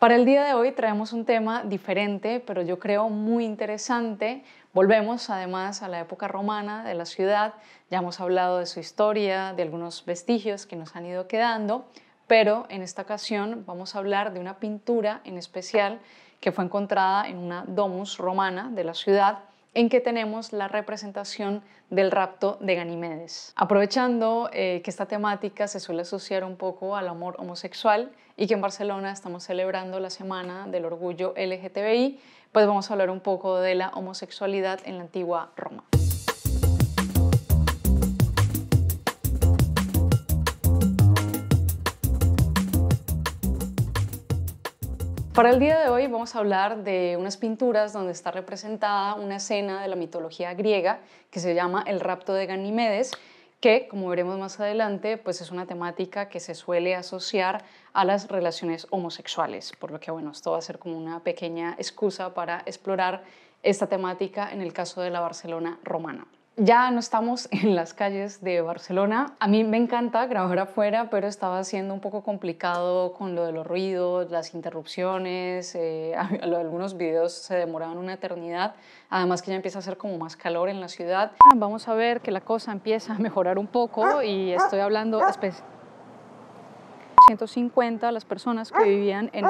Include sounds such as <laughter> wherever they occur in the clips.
Para el día de hoy traemos un tema diferente, pero yo creo muy interesante. Volvemos además a la época romana de la ciudad, ya hemos hablado de su historia, de algunos vestigios que nos han ido quedando, pero en esta ocasión vamos a hablar de una pintura en especial que fue encontrada en una domus romana de la ciudad en que tenemos la representación del rapto de Ganimedes. Aprovechando eh, que esta temática se suele asociar un poco al amor homosexual y que en Barcelona estamos celebrando la Semana del Orgullo LGTBI, pues vamos a hablar un poco de la homosexualidad en la antigua Roma. Para el día de hoy vamos a hablar de unas pinturas donde está representada una escena de la mitología griega que se llama El rapto de Ganimedes, que como veremos más adelante, pues es una temática que se suele asociar a las relaciones homosexuales, por lo que bueno, esto va a ser como una pequeña excusa para explorar esta temática en el caso de la Barcelona romana ya no estamos <laughs> en las calles de Barcelona. A mí me encanta grabar afuera, pero estaba siendo un poco complicado con lo de los ruidos, las interrupciones. Eh, <laughs> algunos videos se demoraban una eternidad. Además que ya empieza a hacer como más calor en la ciudad. Ah, vamos a ver que la cosa empieza a mejorar un poco y estoy hablando... 150 las personas que vivían en...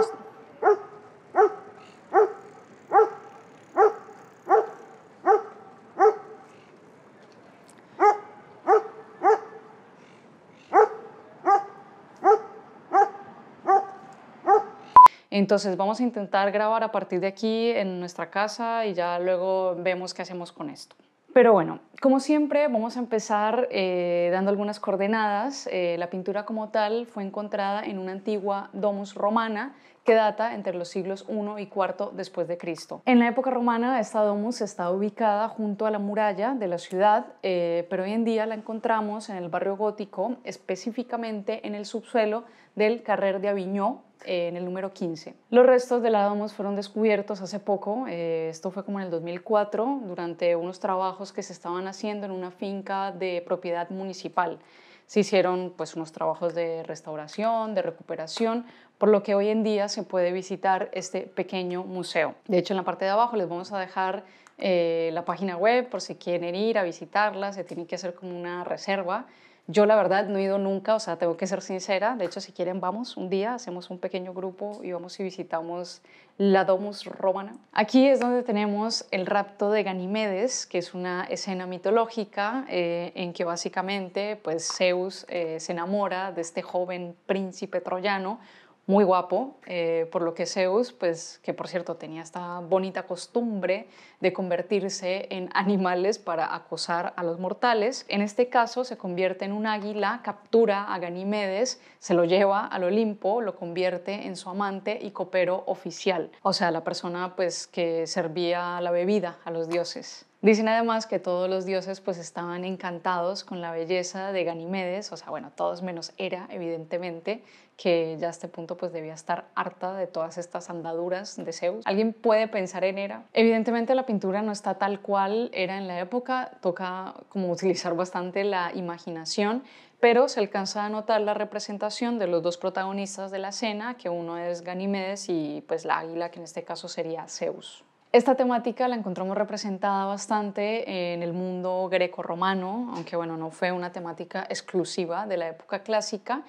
Entonces vamos a intentar grabar a partir de aquí en nuestra casa y ya luego vemos qué hacemos con esto. Pero bueno, como siempre vamos a empezar eh, dando algunas coordenadas. Eh, la pintura como tal fue encontrada en una antigua domus romana que data entre los siglos I y IV después de Cristo. En la época romana esta domus estaba ubicada junto a la muralla de la ciudad, eh, pero hoy en día la encontramos en el barrio gótico, específicamente en el subsuelo del Carrer de Aviñó, eh, en el número 15. Los restos de la Domus fueron descubiertos hace poco, eh, esto fue como en el 2004, durante unos trabajos que se estaban haciendo en una finca de propiedad municipal. Se hicieron pues unos trabajos de restauración, de recuperación, por lo que hoy en día se puede visitar este pequeño museo. De hecho, en la parte de abajo les vamos a dejar eh, la página web por si quieren ir a visitarla, se tiene que hacer como una reserva yo la verdad no he ido nunca, o sea, tengo que ser sincera. De hecho, si quieren, vamos un día, hacemos un pequeño grupo y vamos y visitamos la Domus Romana. Aquí es donde tenemos el rapto de Ganimedes, que es una escena mitológica eh, en que básicamente pues, Zeus eh, se enamora de este joven príncipe troyano muy guapo, eh, por lo que Zeus, pues que por cierto tenía esta bonita costumbre de convertirse en <laughs> animales para acosar a los mortales. En este caso se convierte en un águila, captura a Ganimedes, se lo lleva al Olimpo, lo convierte en su amante y copero oficial, o sea, la persona pues que servía la bebida a los dioses. Dicen además que todos los dioses pues estaban encantados con la belleza de Ganimedes, o sea, bueno, todos menos Hera, evidentemente, que ya a este punto pues debía estar harta de todas estas andaduras de Zeus. ¿Alguien puede pensar en Hera? Evidentemente la pintura no está tal cual era en la época, toca como utilizar bastante la imaginación, pero se alcanza a notar la representación de los dos protagonistas de la escena, que uno es Ganimedes y pues la águila, que en este caso sería Zeus. Esta temática la encontramos representada bastante en el mundo greco-romano, aunque bueno, no fue una temática exclusiva de la época clásica,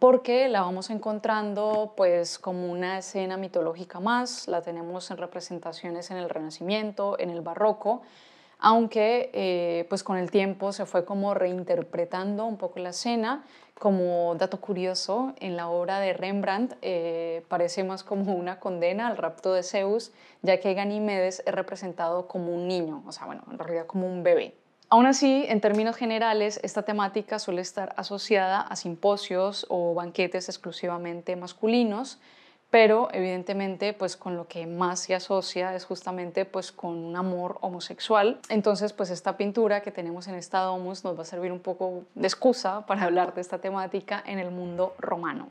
porque la vamos encontrando pues como una escena mitológica más, la tenemos en representaciones en el Renacimiento, en el Barroco, aunque eh, pues con el tiempo se fue como reinterpretando un poco la escena. Como dato curioso, en la obra de Rembrandt eh, parece más como una condena al rapto de Zeus, ya que Ganímedes es representado como un niño, o sea, bueno, en realidad como un bebé. Aún así, en términos generales, esta temática suele estar asociada a simposios o banquetes exclusivamente masculinos, pero evidentemente pues con lo que más se asocia es justamente pues con un amor homosexual. Entonces pues esta pintura que tenemos en esta domus nos va a servir un poco de excusa para hablar de esta temática en el mundo romano.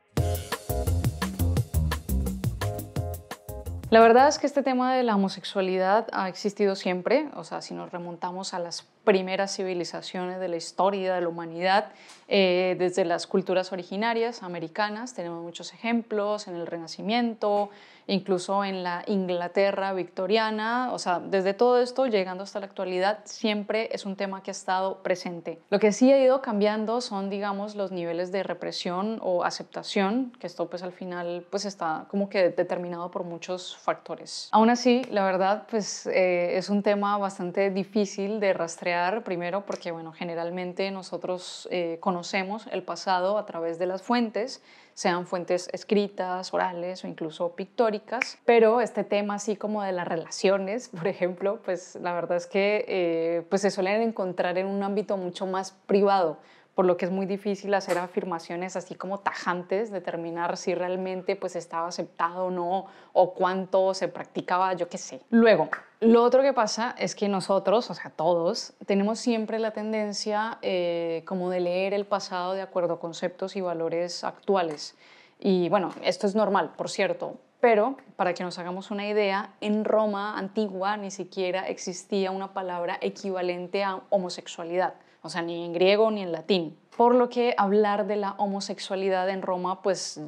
La verdad es que este tema de la homosexualidad ha existido siempre, o sea, si nos remontamos a las primeras civilizaciones de la historia de la humanidad, eh, desde las culturas originarias americanas, tenemos muchos ejemplos en el Renacimiento, incluso en la Inglaterra victoriana, o sea, desde todo esto llegando hasta la actualidad, siempre es un tema que ha estado presente. Lo que sí ha ido cambiando son, digamos, los niveles de represión o aceptación, que esto pues al final pues está como que determinado por muchos factores. Aún así, la verdad, pues eh, es un tema bastante difícil de rastrear, primero porque, bueno, generalmente nosotros con eh, conocemos el pasado a través de las fuentes, sean fuentes escritas, orales o incluso pictóricas, pero este tema así como de las relaciones, <laughs> por ejemplo, pues la verdad es que eh, pues se suelen encontrar en un ámbito mucho más privado, por lo que es muy difícil hacer afirmaciones así como tajantes, determinar si realmente pues estaba aceptado o no, o cuánto se practicaba, yo qué sé. Luego, lo otro que pasa es que nosotros, o sea, todos, tenemos siempre la tendencia eh, como de leer el pasado de acuerdo a conceptos y valores actuales. Y bueno, esto es normal, por cierto, pero para que nos hagamos una idea, en Roma antigua ni siquiera existía una palabra equivalente a homosexualidad o sea, ni en griego ni en latín. Por lo que hablar de la homosexualidad en Roma, pues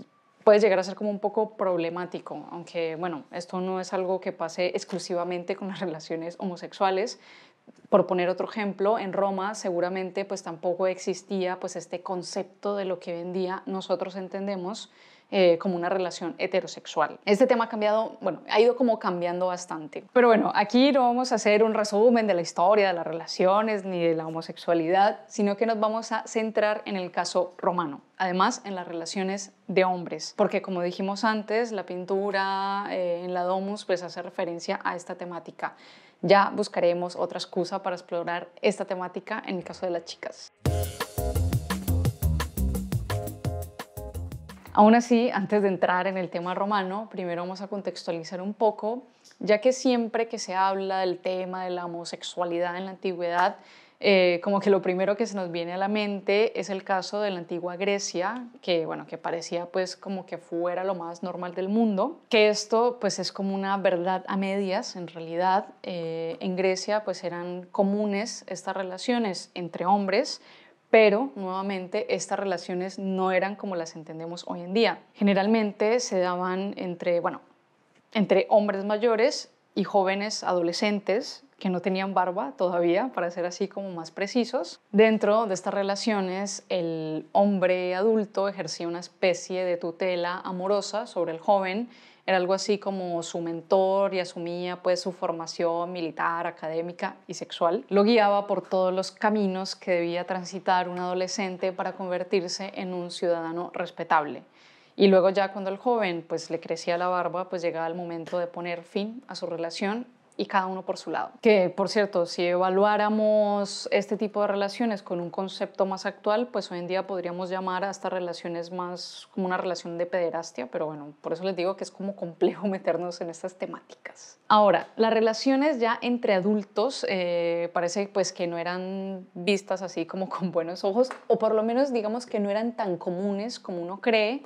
puede llegar a ser como un poco problemático, aunque bueno, esto no es algo que pase exclusivamente con las relaciones homosexuales. Por poner otro ejemplo, en Roma seguramente pues tampoco existía pues este concepto de lo que vendía nosotros entendemos eh, como una relación heterosexual. Este tema ha cambiado, bueno, ha ido como cambiando bastante. Pero bueno, aquí no vamos a hacer un resumen de la historia, de las relaciones, ni de la homosexualidad, sino que nos vamos a centrar en el caso romano además en las relaciones de hombres, porque como dijimos antes, la pintura eh, en la Domus pues hace referencia a esta temática. Ya buscaremos otra excusa para explorar esta temática en el caso de las chicas. Aún así, antes de entrar en el tema romano, primero vamos a contextualizar un poco, ya que siempre que se habla del tema de la homosexualidad en la antigüedad, eh, como que lo primero que se nos viene a la mente es el caso de la antigua Grecia, que bueno, que parecía pues como que fuera lo más normal del mundo, que esto pues es como una verdad a medias en realidad. Eh, en Grecia pues eran comunes estas relaciones entre hombres, pero nuevamente estas relaciones no eran como las entendemos hoy en día. Generalmente se daban entre, bueno, entre hombres mayores y jóvenes adolescentes que no tenían barba todavía, para ser así como más precisos. Dentro de estas relaciones, el hombre adulto ejercía una especie de tutela amorosa sobre el joven era algo así como su mentor y asumía pues su formación militar, académica y sexual. Lo guiaba por todos los caminos que debía transitar un adolescente para convertirse en un ciudadano respetable. Y luego ya cuando el joven pues le crecía la barba, pues llegaba el momento de poner fin a su relación y cada uno por su lado. Que, por cierto, si evaluáramos este tipo de relaciones con un concepto más actual, pues hoy en día podríamos llamar a estas relaciones más como una relación de pederastia, pero bueno, por eso les digo que es como complejo <laughs> meternos en estas temáticas. Ahora, las relaciones ya entre adultos eh, parece pues que no eran vistas así como con buenos ojos, o por lo menos digamos que no eran tan comunes como uno cree,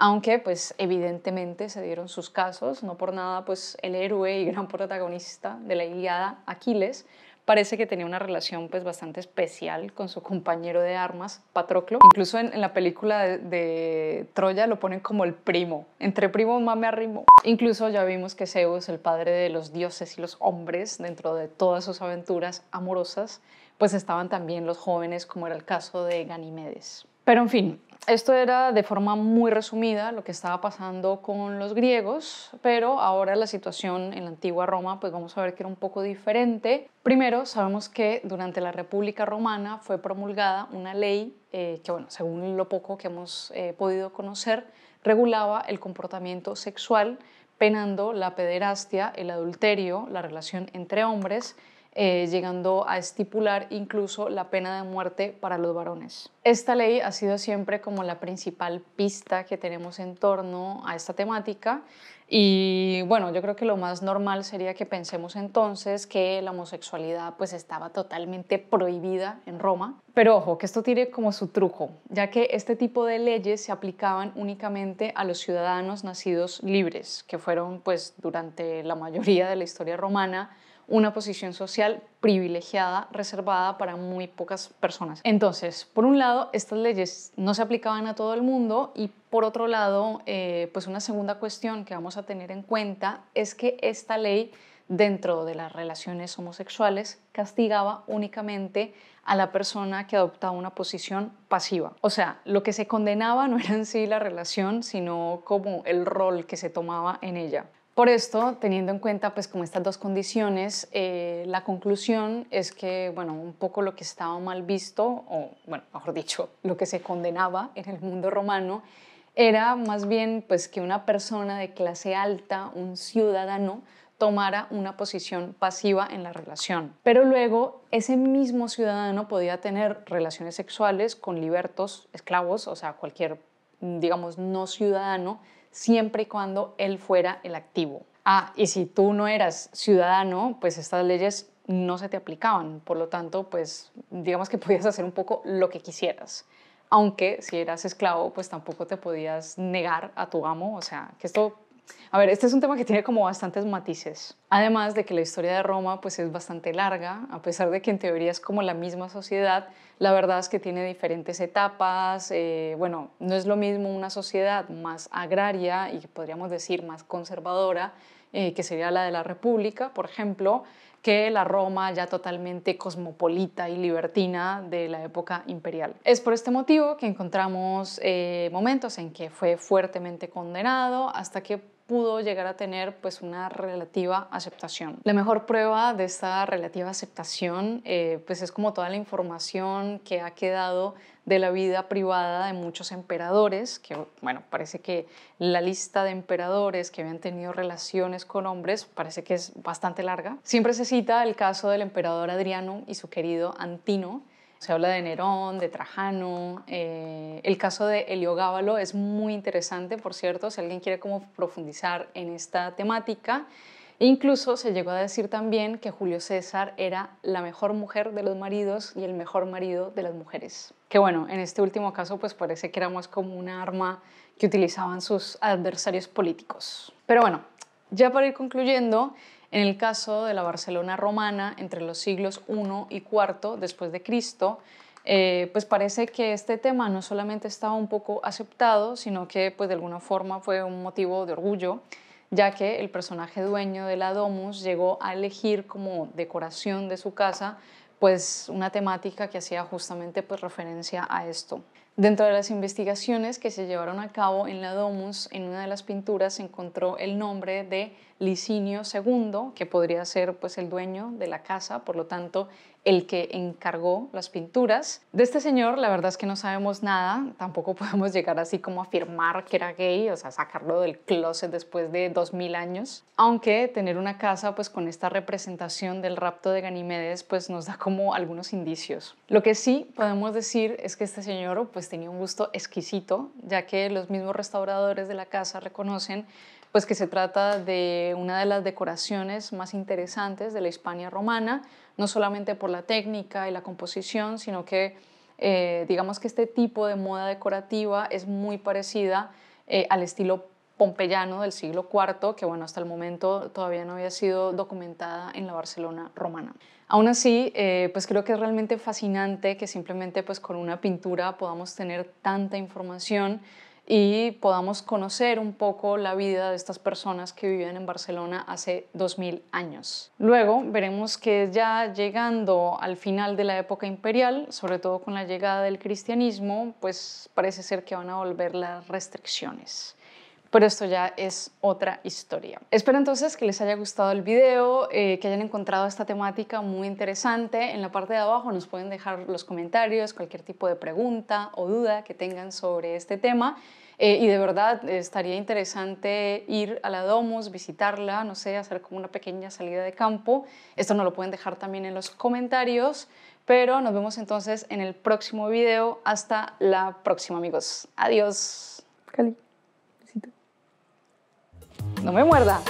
aunque pues evidentemente se dieron sus casos, no por nada pues el héroe y gran protagonista de la ilíada, Aquiles, parece que tenía una relación pues bastante especial con su compañero de armas, Patroclo. Incluso en, la película de, Troya lo ponen como el primo, entre primo, mame, arrimo. Incluso ya vimos que Zeus, el padre de los dioses y los hombres, dentro de todas sus aventuras amorosas, pues estaban también los jóvenes, como era el caso de ganimedes Pero en fin, esto era de forma muy resumida lo que estaba pasando con los griegos, pero ahora la situación en la antigua Roma, pues vamos a ver que era un poco diferente. Primero, sabemos que durante la República Romana fue promulgada una ley eh, que, bueno, según lo poco que hemos eh, podido conocer, regulaba el comportamiento sexual, penando la pederastia, el adulterio, la relación entre hombres eh, llegando a estipular incluso la pena de muerte para los varones. Esta ley ha sido siempre como la principal pista que tenemos en torno a esta temática y bueno, yo creo que lo más normal sería que pensemos entonces que la homosexualidad pues estaba totalmente prohibida en Roma. Pero ojo, que esto tiene como su truco, ya que este tipo de leyes se aplicaban únicamente a los ciudadanos nacidos libres, que fueron pues durante la mayoría de la historia romana una posición social privilegiada reservada para muy pocas personas. Entonces, por un lado, estas leyes no se aplicaban a todo el mundo y por otro lado, eh, pues una segunda cuestión que vamos a tener en cuenta es que esta ley dentro de las relaciones homosexuales castigaba únicamente a la persona que adoptaba una posición pasiva. O sea, lo que se condenaba no era en sí la relación, sino como el rol que se tomaba en ella. Por esto, teniendo en cuenta pues como estas dos condiciones, eh, la conclusión es que, bueno, un poco lo que estaba mal visto, o bueno, mejor dicho, <laughs> lo que se condenaba en el mundo romano, era más bien pues que una persona de clase alta, un ciudadano, tomara una posición pasiva en la relación. Pero luego ese mismo ciudadano podía tener relaciones sexuales con libertos, esclavos, o sea, cualquier, digamos, no ciudadano siempre y cuando él fuera el activo. Ah, y si tú no eras ciudadano, pues estas leyes no se te aplicaban, por lo tanto, pues digamos que <laughs> podías hacer un poco lo que quisieras. Aunque si eras esclavo, pues tampoco te podías negar a tu amo, o sea, que esto a ver, este es un tema que tiene como bastantes matices. Además de que la historia de Roma pues es bastante larga, a pesar de que en teoría es como la misma sociedad, la verdad es que tiene diferentes etapas. Eh, bueno, no es lo mismo una sociedad más agraria y podríamos decir más conservadora, eh, que sería la de la República, por ejemplo, que la Roma ya totalmente cosmopolita y libertina de la época imperial. Es por este motivo que encontramos eh, momentos en que fue fuertemente condenado hasta que pudo llegar a tener pues una relativa aceptación. La mejor prueba de esta relativa aceptación eh, pues es como toda la información que ha quedado de la vida privada de muchos emperadores, que bueno, parece que la lista de emperadores que habían tenido relaciones con hombres parece que es bastante larga. Siempre se cita el caso del emperador Adriano y su querido Antino, se habla de Nerón, de Trajano. Eh, el caso de Heliogábalo es muy interesante, por cierto, si alguien quiere como profundizar en esta temática. E incluso se llegó a decir también que Julio César era la mejor mujer de los maridos y el mejor marido de las mujeres. Que bueno, en este último caso pues parece que era más como un arma que utilizaban sus adversarios políticos. Pero bueno, ya para ir concluyendo, en el caso de la Barcelona romana, entre los siglos I y IV después de Cristo, eh, pues parece que este tema no solamente estaba un poco aceptado, sino que pues de alguna forma fue un motivo de orgullo, ya que el personaje dueño de la Domus llegó a elegir como decoración de su casa pues una temática que hacía justamente pues referencia a esto. Dentro de las investigaciones que se llevaron a cabo en la Domus, en una de las pinturas se encontró el nombre de Licinio II, que podría ser pues el dueño de la casa, por lo tanto el que encargó las pinturas. De este señor, la verdad es que no sabemos nada, tampoco <laughs> podemos llegar así como a afirmar que era gay, o sea, sacarlo del closet después de 2000 años. Aunque tener una casa pues con esta representación del rapto de Ganimedes pues nos da como algunos indicios. Lo que sí podemos decir es que este señor pues tenía un gusto exquisito, ya que los mismos restauradores de la casa reconocen pues que se trata de una de las decoraciones más interesantes de la Hispania romana, no solamente por la técnica y la composición, sino que eh, digamos que este tipo de moda decorativa es muy parecida eh, al estilo pompeyano del siglo IV, que bueno, hasta el momento todavía no había sido documentada en la Barcelona romana. Aún así, eh, pues creo que es realmente fascinante que simplemente pues con una pintura podamos tener tanta información y podamos conocer un poco la vida de estas personas que vivían en Barcelona hace 2000 años. Luego veremos que ya llegando al final de la época imperial, sobre todo con la llegada del cristianismo, pues parece ser que van a volver las restricciones pero esto ya es otra historia. Espero entonces que les haya gustado el video, eh, que hayan encontrado esta temática muy interesante. En la parte de abajo nos pueden dejar los comentarios, cualquier tipo de pregunta o duda que tengan sobre este tema. Eh, y de verdad eh, estaría interesante ir a la Domus, visitarla, no sé, hacer como una pequeña salida de campo. Esto nos lo pueden dejar también en los comentarios. Pero nos vemos entonces en el próximo video. Hasta la próxima, amigos. Adiós. No me muerda.